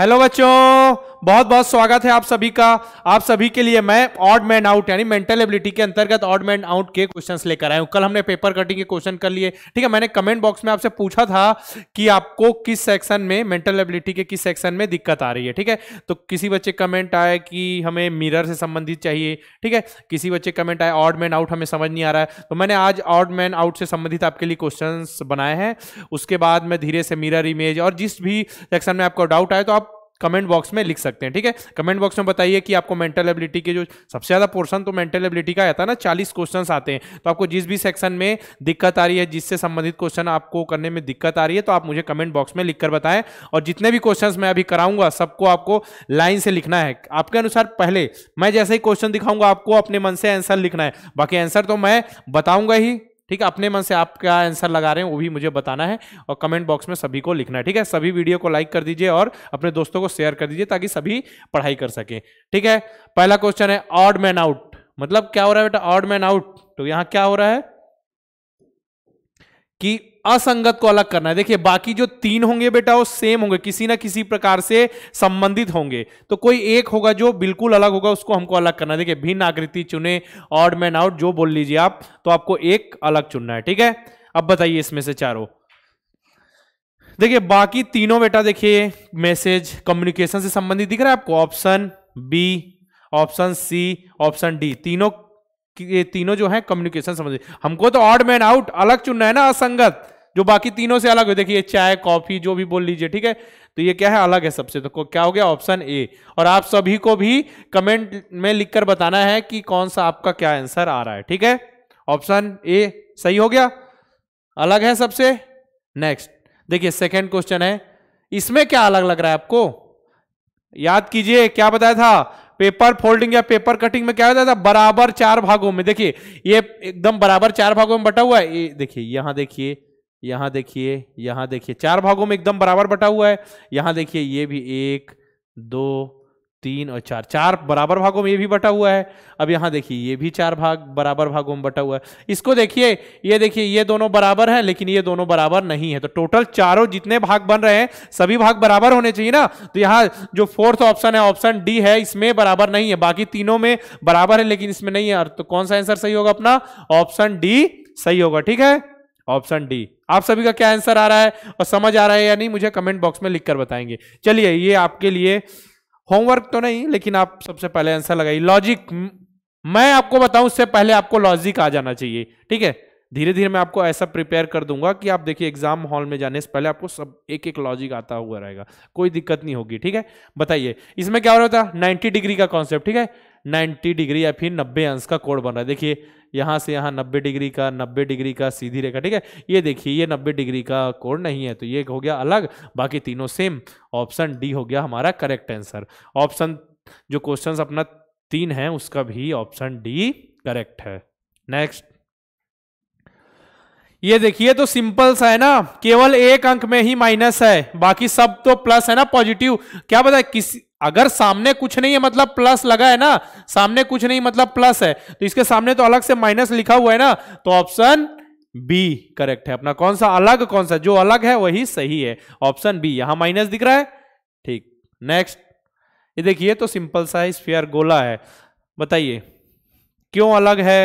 hello बच्चों बहुत बहुत स्वागत है आप सभी का आप सभी के लिए मैं ऑड मैन आउट यानी मेंटल एबिलिटी के अंतर्गत ऑड मैन आउट के क्वेश्चन लेकर आया हूं कल हमने पेपर कटिंग के क्वेश्चन कर लिए ठीक है मैंने कमेंट बॉक्स में आपसे पूछा था कि आपको किस सेक्शन में मेंटल एबिलिटी के किस सेक्शन में दिक्कत आ रही है ठीक है तो किसी बच्चे कमेंट आए कि हमें मिरर से संबंधित चाहिए ठीक है किसी बच्चे कमेंट आए ऑड मैन आउट हमें समझ नहीं आ रहा है तो मैंने आज ऑड मैन आउट से संबंधित आपके लिए क्वेश्चन बनाए हैं उसके बाद में धीरे से मिरर इमेज और जिस भी सेक्शन में आपको डाउट आए तो आप कमेंट बॉक्स में लिख सकते हैं ठीक है कमेंट बॉक्स में बताइए कि आपको मेंटल एबिलिटी के जो सबसे ज़्यादा पोर्शन तो मेंटल एबिलिटी का आता है ना चालीस क्वेश्चन आते हैं तो आपको जिस भी सेक्शन में दिक्कत आ रही है जिससे संबंधित क्वेश्चन आपको करने में दिक्कत आ रही है तो आप मुझे कमेंट बॉक्स में लिखकर बताएं और जितने भी क्वेश्चन मैं अभी कराऊंगा सबको आपको लाइन से लिखना है आपके अनुसार पहले मैं जैसे ही क्वेश्चन दिखाऊंगा आपको अपने मन से आंसर लिखना है बाकी आंसर तो मैं बताऊंगा ही ठीक है अपने मन से आप क्या आंसर लगा रहे हैं वो भी मुझे बताना है और कमेंट बॉक्स में सभी को लिखना है ठीक है सभी वीडियो को लाइक कर दीजिए और अपने दोस्तों को शेयर कर दीजिए ताकि सभी पढ़ाई कर सके ठीक है पहला क्वेश्चन है ऑड मैन आउट मतलब क्या हो रहा है बेटा ऑड मैन आउट तो यहां क्या हो रहा है कि असंगत को अलग करना है देखिए बाकी जो तीन होंगे बेटा वो सेम होंगे किसी ना किसी प्रकार से संबंधित होंगे तो कोई एक होगा जो बिल्कुल अलग होगा उसको हमको अलग करना है देखिए भिन्न आकृति चुने ऑड मैन आउट जो बोल लीजिए आप तो आपको एक अलग चुनना है ठीक है अब बताइए इसमें से चारों देखिए बाकी तीनों बेटा देखिए मैसेज कम्युनिकेशन से संबंधित दिख रहा है आपको option B option C option D तीनों ये तीनों जो है कम्युनिकेशन समझ हमको तो ऑड मैन आउट अलग चुनना है ना असंगत जो बाकी तीनों से अलग हो देखिए चाय कॉफी जो भी बोल लीजिए ठीक है तो ये क्या है अलग है सबसे तो क्या हो गया ऑप्शन ए और आप सभी को भी कमेंट में लिखकर बताना है कि कौन सा आपका क्या आंसर आ रहा है ठीक है ऑप्शन ए सही हो गया अलग है सबसे नेक्स्ट देखिए सेकेंड क्वेश्चन है इसमें क्या अलग लग रहा है आपको याद कीजिए क्या बताया था पेपर फोल्डिंग या पेपर कटिंग में क्या होता था बराबर चार भागों में देखिए ये एकदम बराबर चार भागों में बटा हुआ है ये देखिए यहां देखिए यहां देखिए यहां देखिए चार भागों में एकदम बराबर बटा हुआ है यहां देखिए ये भी एक दो तीन और चार चार बराबर भागों में ये भी बटा हुआ है अब यहां देखिए ये भी चार भाग बराबर भागों में बटा हुआ है इसको देखिए ये देखिए ये दोनों बराबर है लेकिन ये दोनों बराबर नहीं है तो टोटल चारों जितने भाग बन रहे हैं सभी भाग बराबर होने चाहिए ना तो यहाँ जो फोर्थ ऑप्शन है ऑप्शन डी है इसमें बराबर नहीं है बाकी तीनों में बराबर है लेकिन इसमें नहीं है तो कौन सा आंसर सही होगा अपना ऑप्शन डी सही होगा ठीक है ऑप्शन डी आप सभी का क्या आंसर आ रहा है और समझ आ रहा है या नहीं मुझे कमेंट बॉक्स में लिखकर बताएंगे चलिए ये आपके लिए होमवर्क तो नहीं लेकिन आप सबसे पहले आंसर लगाइए लॉजिक मैं आपको बताऊं उससे पहले आपको लॉजिक आ जाना चाहिए ठीक है धीरे धीरे मैं आपको ऐसा प्रिपेयर कर दूंगा कि आप देखिए एग्जाम हॉल में जाने से पहले आपको सब एक एक लॉजिक आता हुआ रहेगा कोई दिक्कत नहीं होगी ठीक है बताइए इसमें क्या हो रहा था 90 डिग्री का कॉन्सेप्ट ठीक है 90 डिग्री या फिर 90 अंश का कोण बन रहा है देखिए यहाँ से यहाँ 90 डिग्री का 90 डिग्री का सीधी रेखा ठीक है ये देखिए ये 90 डिग्री का कोण नहीं है तो ये हो गया अलग बाकी तीनों सेम ऑप्शन डी हो गया हमारा करेक्ट आंसर ऑप्शन जो क्वेश्चन अपना तीन है उसका भी ऑप्शन डी करेक्ट है नेक्स्ट ये देखिए तो सिंपल सा है ना केवल एक अंक में ही माइनस है बाकी सब तो प्लस है ना पॉजिटिव क्या पता किसी अगर सामने कुछ नहीं है मतलब प्लस लगा है ना सामने कुछ नहीं मतलब प्लस है तो इसके सामने तो अलग से माइनस लिखा हुआ है ना तो ऑप्शन बी करेक्ट है अपना कौन सा अलग कौन सा जो अलग है वही सही है ऑप्शन बी यहां माइनस दिख रहा है ठीक नेक्स्ट ये देखिए तो सिंपल सा फेयर गोला है बताइए क्यों अलग है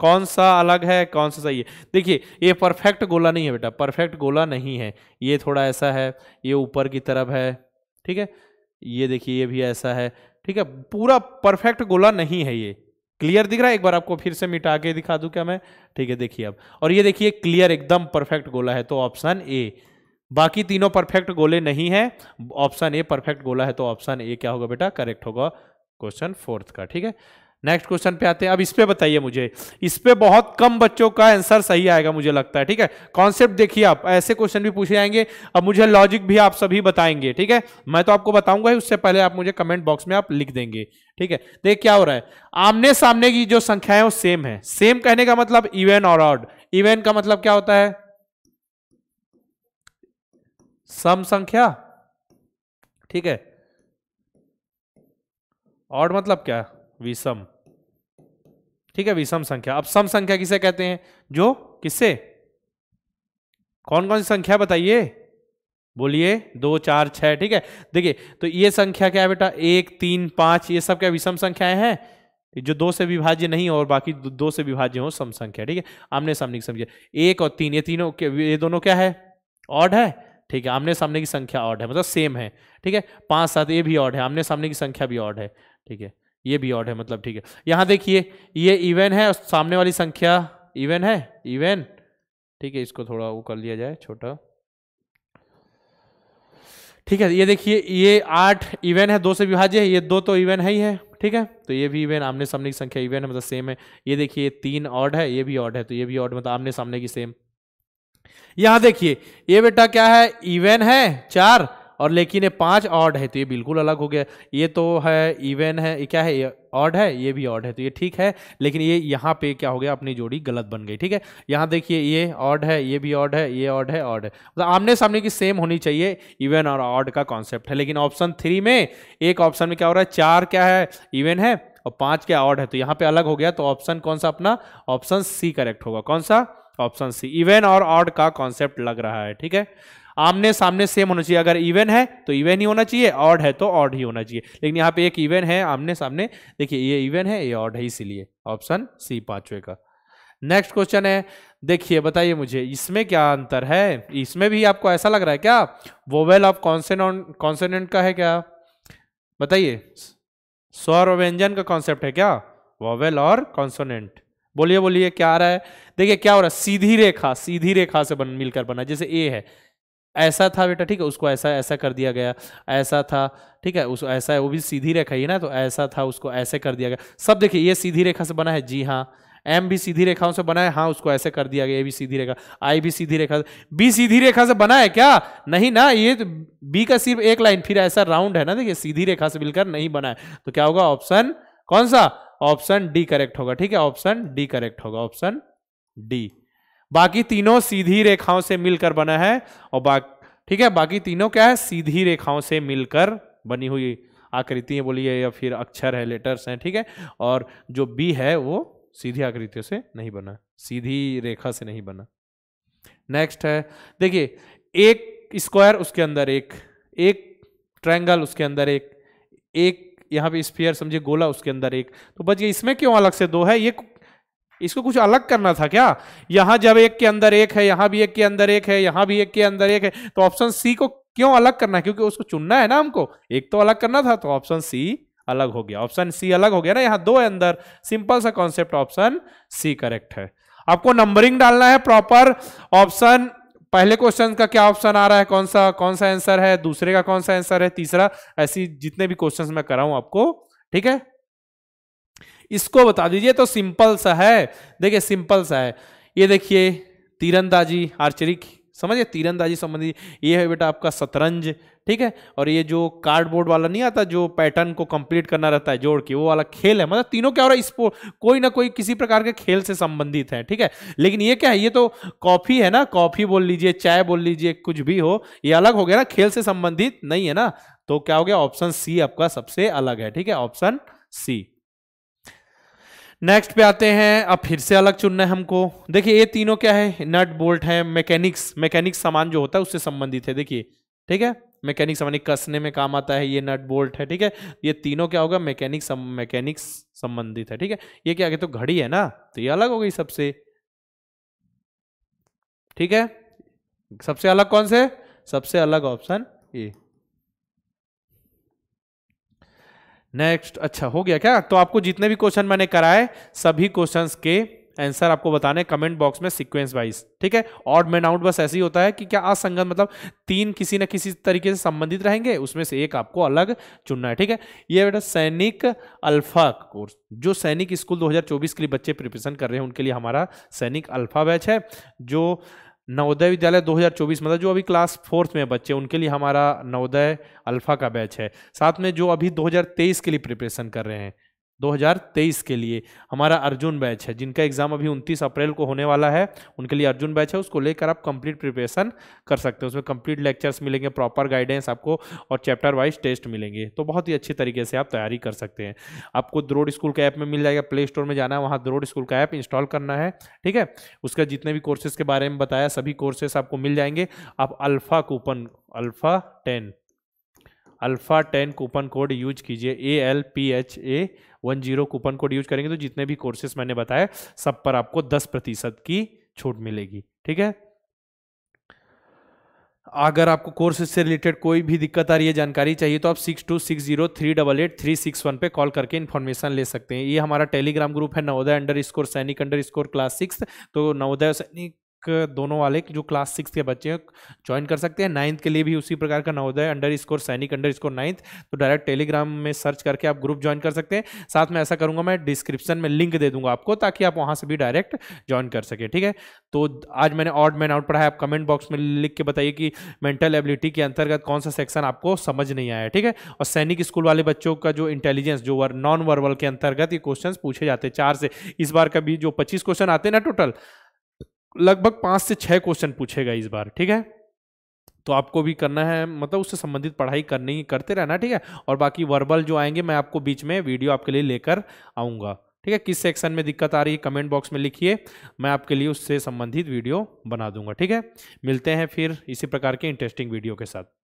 कौन सा अलग है कौन सा सही है देखिए ये परफेक्ट गोला नहीं है बेटा परफेक्ट गोला नहीं है ये थोड़ा ऐसा है ये ऊपर की तरफ है ठीक है ये देखिए ये भी ऐसा है ठीक है पूरा परफेक्ट गोला नहीं है ये क्लियर दिख रहा है एक बार आपको फिर से मिटा के दिखा दूं क्या मैं ठीक है देखिए अब और ये देखिए क्लियर एकदम परफेक्ट गोला है तो ऑप्शन ए बाकी तीनों परफेक्ट गोले नहीं है ऑप्शन ए परफेक्ट गोला है तो ऑप्शन ए क्या होगा बेटा करेक्ट होगा क्वेश्चन फोर्थ का ठीक है नेक्स्ट क्वेश्चन पे आते हैं अब इस पर बताइए मुझे इस पर बहुत कम बच्चों का आंसर सही आएगा मुझे लगता है ठीक है कॉन्सेप्ट देखिए आप ऐसे क्वेश्चन भी पूछे जाएंगे अब मुझे लॉजिक भी आप सभी बताएंगे ठीक है मैं तो आपको बताऊंगा उससे पहले आप मुझे कमेंट बॉक्स में आप लिख देंगे ठीक है देख क्या हो रहा है आमने सामने की जो संख्याएं वो सेम है सेम कहने का मतलब इवेन और ऑड इवेन का मतलब क्या होता है सम संख्या ठीक है और मतलब क्या है विषम ठीक है विषम संख्या अब सम संख्या किसे कहते हैं जो किससे कौन कौन सी संख्या बताइए बोलिए दो चार छः ठीक है देखिए तो ये संख्या क्या है बेटा एक तीन पांच ये सब क्या विषम संख्याएं हैं जो दो से विभाज्य नहीं हो और बाकी दो से विभाज्य हो सम संख्या ठीक है आमने सामने की संख्या एक और तीन ये तीनों ये दोनों क्या है ऑड है ठीक है आमने सामने की संख्या ऑड है मतलब सेम है ठीक है पांच सात ये भी ऑड है आमने सामने की संख्या भी ऑड है ठीक है ये भी ऑड है मतलब ठीक है यहां देखिए ये इवन है और सामने वाली संख्या इवन है इवन ठीक है इसको थोड़ा वो कर लिया जाए छोटा ठीक है ये देखिए ये आठ इवन है दो से विभाज्य है ये दो तो इवन है ही है ठीक है तो ये भी इवन आमने सामने की संख्या इवन है मतलब सेम है ये देखिए तीन ऑड है ये भी ऑड है तो ये भी ऑड मतलब आमने सामने की सेम यहां देखिए ये बेटा क्या है इवन है चार और लेकिन ये पांच ऑड है तो ये बिल्कुल अलग हो गया ये तो है इवन है ये क्या है ये ऑड है ये भी ऑड है तो ये ठीक है लेकिन ये यहाँ पे क्या हो गया अपनी जोड़ी गलत बन गई ठीक है यहाँ देखिए ये ऑड है ये भी ऑड है ये ऑड है ऑड है मतलब आमने सामने की सेम होनी चाहिए इवन और ऑड का कॉन्सेप्ट है लेकिन ऑप्शन थ्री में एक ऑप्शन में क्या हो रहा है चार क्या है इवन है और पांच क्या ऑड है तो यहाँ पे अलग हो गया तो ऑप्शन कौन सा अपना ऑप्शन सी करेक्ट होगा कौन सा ऑप्शन सी इवेन और ऑड का कॉन्सेप्ट लग रहा है ठीक है आमने सामने सेम होना चाहिए अगर इवन है तो इवन ही होना चाहिए ऑड है तो ऑड ही होना चाहिए लेकिन यहाँ पे एक इवन है आमने सामने देखिए ये इवन है ये ऑड है इसीलिए ऑप्शन सी पांचवे का नेक्स्ट क्वेश्चन है देखिए बताइए मुझे इसमें क्या अंतर है इसमें भी आपको ऐसा लग रहा है क्या वोवेल ऑफ कॉन्सेंट कॉन्सेनेंट का है क्या बताइए स्वर व्यंजन का कॉन्सेप्ट है क्या वोवेल और कॉन्सोनेंट बोलिए बोलिए क्या आ रहा है देखिए क्या हो रहा है सीधी रेखा सीधी रेखा से बन मिलकर बना जैसे ए है ऐसा था बेटा ठीक है उसको ऐसा ऐसा कर दिया गया ऐसा था ठीक है उसको ऐसा है वो भी सीधी रेखा ही ना तो ऐसा था उसको ऐसे कर दिया गया सब देखिए ये सीधी रेखा से बना है जी हाँ एम भी सीधी रेखाओं से बना है हाँ उसको ऐसे कर दिया गया ये भी सीधी रेखा आई भी सीधी रेखा बी सीधी रेखा से बना है क्या नहीं ना ये तो बी का सिर्फ एक लाइन फिर ऐसा राउंड है ना देखिए सीधी रेखा से मिलकर नहीं बना है तो क्या होगा ऑप्शन कौन सा ऑप्शन डी करेक्ट होगा ठीक है ऑप्शन डी करेक्ट होगा ऑप्शन डी बाकी तीनों सीधी रेखाओं से मिलकर बना है और बा ठीक है बाकी तीनों क्या है सीधी रेखाओं से मिलकर बनी हुई है बोलिए या फिर अक्षर है लेटर्स हैं ठीक है और जो बी है वो सीधी आकृतियों से नहीं बना सीधी रेखा से नहीं बना नेक्स्ट है देखिए एक स्क्वायर उसके अंदर एक एक ट्रायंगल उसके अंदर एक एक यहाँ पे स्पीयर समझिए गोला उसके अंदर एक तो बच गया इसमें क्यों अलग से दो है ये इसको कुछ अलग करना था क्या यहां जब एक के अंदर एक है यहां भी एक के अंदर एक है यहां भी एक के अंदर एक है तो ऑप्शन सी को क्यों अलग करना है क्योंकि उसको चुनना है ना हमको एक तो अलग करना था तो ऑप्शन सी अलग हो गया ऑप्शन सी अलग हो गया ना यहाँ दो है अंदर सिंपल सा कॉन्सेप्ट ऑप्शन सी करेक्ट है आपको नंबरिंग डालना है प्रॉपर ऑप्शन पहले क्वेश्चन का क्या ऑप्शन आ रहा है कौन सा कौन सा आंसर है दूसरे का कौन सा आंसर है तीसरा ऐसी जितने भी क्वेश्चन मैं कराऊं आपको ठीक है इसको बता दीजिए तो सिंपल सा है देखिए सिंपल सा है ये देखिए तीरंदाजी आर्चरी समझिए तीरंदाजी संबंधी ये है बेटा आपका शतरंज ठीक है और ये जो कार्डबोर्ड वाला नहीं आता जो पैटर्न को कंप्लीट करना रहता है जोड़ के वो वाला खेल है मतलब तीनों क्या हो रहा है स्पोर्ट कोई ना कोई किसी प्रकार के खेल से संबंधित है ठीक है लेकिन ये क्या है ये तो कॉफी है ना कॉफी बोल लीजिए चाय बोल लीजिए कुछ भी हो ये अलग हो गया ना खेल से संबंधित नहीं है ना तो क्या हो गया ऑप्शन सी आपका सबसे अलग है ठीक है ऑप्शन सी नेक्स्ट पे आते हैं अब फिर से अलग चुनना है हमको देखिए ये तीनों क्या है नट बोल्ट है मैकेनिक्स मैकेनिक्स सामान जो होता है उससे संबंधित है देखिए ठीक है मैकेनिक सामान कसने में काम आता है ये नट बोल्ट है ठीक है ये तीनों क्या होगा मैकेनिक मैकेनिक्स संबंधित है ठीक है ये क्या आगे तो घड़ी है ना तो ये अलग हो गई सबसे ठीक है सबसे अलग कौन से सबसे अलग ऑप्शन ये नेक्स्ट अच्छा हो गया क्या तो आपको जितने भी क्वेश्चन मैंने कराए सभी क्वेश्चंस के आंसर आपको बताने कमेंट बॉक्स में सीक्वेंस वाइज ठीक है और मेन आउट बस ऐसे ही होता है कि क्या असंगत मतलब तीन किसी न किसी तरीके से संबंधित रहेंगे उसमें से एक आपको अलग चुनना है ठीक है ये बेटा सैनिक अल्फा कोर्स जो सैनिक स्कूल 2024 के लिए बच्चे प्रिपरेशन कर रहे हैं उनके लिए हमारा सैनिक अल्फा बैच है जो नवोदय विद्यालय 2024 मतलब जो अभी क्लास फोर्थ में बच्चे उनके लिए हमारा नवोदय अल्फ़ा का बैच है साथ में जो अभी 2023 के लिए प्रिपरेशन कर रहे हैं 2023 के लिए हमारा अर्जुन बैच है जिनका एग्जाम अभी 29 अप्रैल को होने वाला है उनके लिए अर्जुन बैच है उसको लेकर आप कंप्लीट प्रिपरेशन कर सकते हैं उसमें कंप्लीट लेक्चर्स मिलेंगे प्रॉपर गाइडेंस आपको और चैप्टर वाइज टेस्ट मिलेंगे तो बहुत ही अच्छे तरीके से आप तैयारी कर सकते हैं आपको द्रोड स्कूल का ऐप में मिल जाएगा प्ले स्टोर में जाना है वहाँ द्रोड स्कूल का ऐप इंस्टॉल करना है ठीक है उसका जितने भी कोर्सेज के बारे में बताया सभी कोर्सेस आपको मिल जाएंगे आप alpha coupon alpha ten alpha ten coupon code use कीजिए A L P H A one zero coupon code use करेंगे तो जितने भी कोर्सेस मैंने बताए सब पर आपको दस प्रतिशत की छूट मिलेगी ठीक है अगर आपको कोर्स से रिलेटेड कोई भी दिक्कत आ रही है जानकारी चाहिए तो आप six two six zero three double eight three six one पर कॉल करके इन्फॉर्मेशन ले सकते हैं ये हमारा टेलीग्राम ग्रुप है Navodaya underscore Sainik underscore class six तो नवोदय सैनिक दोनों वाले जो क्लास सिक्स के बच्चे हैं ज्वाइन कर सकते हैं नाइन्थ के लिए भी उसी प्रकार का Navodaya underscore Sainik underscore ninth तो डायरेक्ट टेलीग्राम में सर्च करके आप ग्रुप ज्वाइन कर सकते हैं साथ में ऐसा करूंगा मैं डिस्क्रिप्शन में लिंक दे दूंगा आपको ताकि आप वहां से भी डायरेक्ट ज्वाइन कर सके ठीक है तो आज मैंने ऑर्ड मैन आउट पढ़ा है आप कमेंट बॉक्स में लिख के बताइए कि मेंटल एबिलिटी के अंतर्गत कौन सा सेक्शन आपको समझ नहीं आया ठीक है और सैनिक स्कूल वाले बच्चों का जो इंटेलिजेंस जो नॉन वर्बल के अंतर्गत ये क्वेश्चन पूछे जाते हैं चार से इस बार का भी जो पच्चीस क्वेश्चन आते हैं ना टोटल लगभग पांच से छह क्वेश्चन पूछेगा इस बार ठीक है तो आपको भी करना है मतलब उससे संबंधित पढ़ाई करनी करते रहना ठीक है और बाकी वर्बल जो आएंगे मैं आपको बीच में वीडियो आपके लिए लेकर आऊंगा ठीक है किस सेक्शन में दिक्कत आ रही है कमेंट बॉक्स में लिखिए मैं आपके लिए उससे संबंधित वीडियो बना दूंगा ठीक है मिलते हैं फिर इसी प्रकार के इंटरेस्टिंग वीडियो के साथ